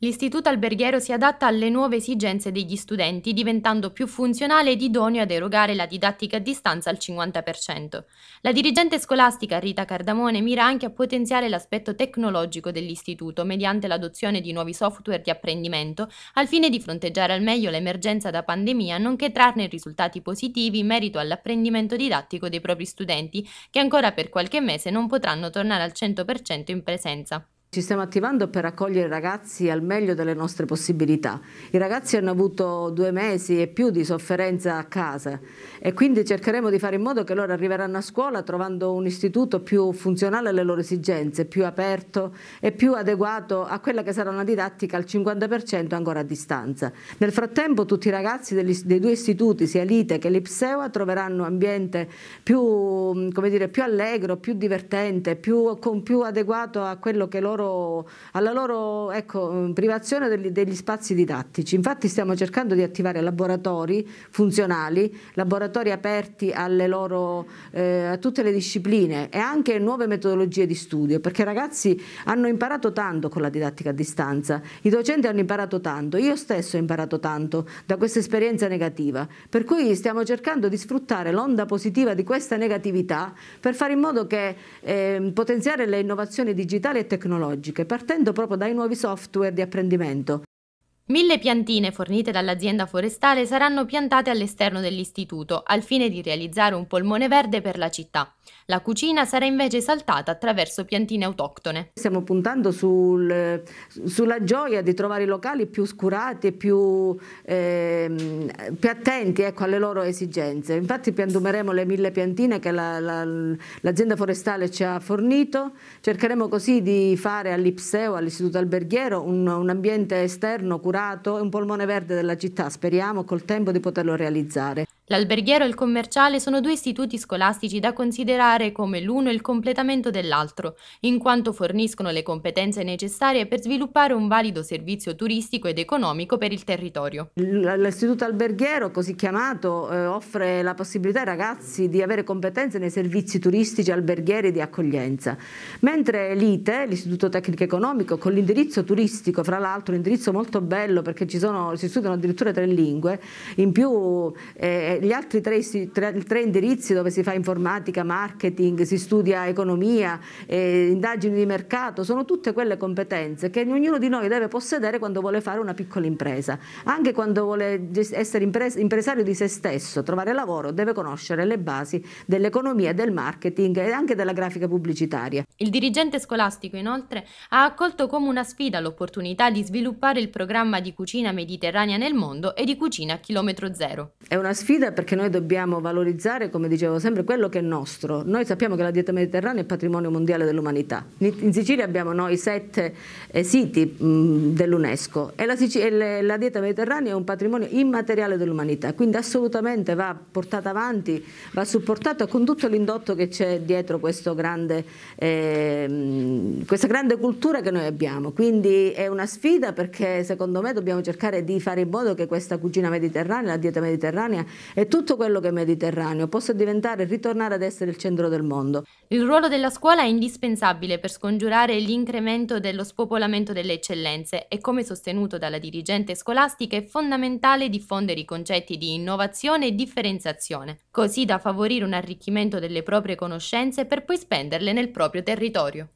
L'istituto alberghiero si adatta alle nuove esigenze degli studenti, diventando più funzionale ed idoneo ad erogare la didattica a distanza al 50%. La dirigente scolastica Rita Cardamone mira anche a potenziare l'aspetto tecnologico dell'istituto mediante l'adozione di nuovi software di apprendimento al fine di fronteggiare al meglio l'emergenza da pandemia, nonché trarne risultati positivi in merito all'apprendimento didattico dei propri studenti, che ancora per qualche mese non potranno tornare al 100% in presenza ci stiamo attivando per accogliere i ragazzi al meglio delle nostre possibilità. I ragazzi hanno avuto due mesi e più di sofferenza a casa e quindi cercheremo di fare in modo che loro arriveranno a scuola trovando un istituto più funzionale alle loro esigenze, più aperto e più adeguato a quella che sarà una didattica al 50% ancora a distanza. Nel frattempo tutti i ragazzi degli, dei due istituti, sia l'ITE che l'IPSEUA, troveranno un ambiente più, dire, più allegro, più divertente, più, più adeguato a quello che loro loro, alla loro ecco, mm, privazione degli, degli, spazi didattici. Infatti stiamo cercando di attivare laboratori funzionali, laboratori aperti alle loro, eh, a tutte le discipline e anche nuove metodologie di studio, perché i ragazzi hanno imparato tanto con la didattica a distanza, i docenti hanno imparato tanto, io stesso ho imparato tanto da questa esperienza negativa, per cui stiamo cercando di sfruttare l'onda positiva di questa negatività per fare in modo che eh, potenziare le innovazioni digitali e tecnologiche tecnologiche, partendo proprio dai nuovi software di apprendimento Mille piantine fornite dall'azienda forestale saranno piantate all'esterno dell'istituto al fine di realizzare un polmone verde per la città. La cucina sarà invece saltata attraverso piantine autoctone. Stiamo puntando sul, sulla gioia di trovare i locali più scurati e più, eh, più attenti ecco, alle loro esigenze. Infatti piantumeremo le mille piantine che l'azienda la, la, forestale ci ha fornito. Cercheremo così di fare all'Ipseo, all'Istituto Alberghiero, un, un ambiente esterno curato inaugurato, è un polmone verde della città, speriamo col tempo di poterlo realizzare. L'alberghiero e il commerciale sono due istituti scolastici da considerare come l'uno il completamento dell'altro, in quanto forniscono le competenze necessarie per sviluppare un valido servizio turistico ed economico per il territorio. L'istituto alberghiero, così chiamato, eh, offre la possibilità ai ragazzi di avere competenze nei servizi turistici alberghieri e di accoglienza, mentre l'ITE, l'istituto tecnico economico, con l'indirizzo turistico, fra l'altro un indirizzo molto bello perché ci sono, si studiano addirittura tre lingue, in più... Eh, gli altri tre, tre, tre, indirizzi dove si fa informatica, marketing, si studia economia, eh, indagini di mercato, sono tutte quelle competenze che ognuno di noi deve possedere quando vuole fare una piccola impresa. Anche quando vuole essere impres impresario di se stesso, trovare lavoro, deve conoscere le basi dell'economia, del marketing e anche della grafica pubblicitaria. Il dirigente scolastico inoltre ha accolto come una sfida l'opportunità di sviluppare il programma di cucina mediterranea nel mondo e di cucina a chilometro zero. È una sfida pure perché noi dobbiamo valorizzare, come dicevo sempre, quello che è nostro. Noi sappiamo che la dieta mediterranea è patrimonio mondiale dell'umanità. In Sicilia abbiamo noi sette eh, siti dell'UNESCO e la, la dieta mediterranea è un patrimonio immateriale dell'umanità, quindi assolutamente va portata avanti, va supportata con tutto l'indotto che c'è dietro grande, eh, questa grande cultura che noi abbiamo. Quindi è una sfida perché secondo me dobbiamo cercare di fare in modo che questa cucina mediterranea, la dieta mediterranea, e tutto quello che è mediterraneo possa diventare e ritornare ad essere il centro del mondo. Il ruolo della scuola è indispensabile per scongiurare l'incremento dello spopolamento delle eccellenze e come sostenuto dalla dirigente scolastica è fondamentale diffondere i concetti di innovazione e differenziazione, così da favorire un arricchimento delle proprie conoscenze per poi spenderle nel proprio territorio.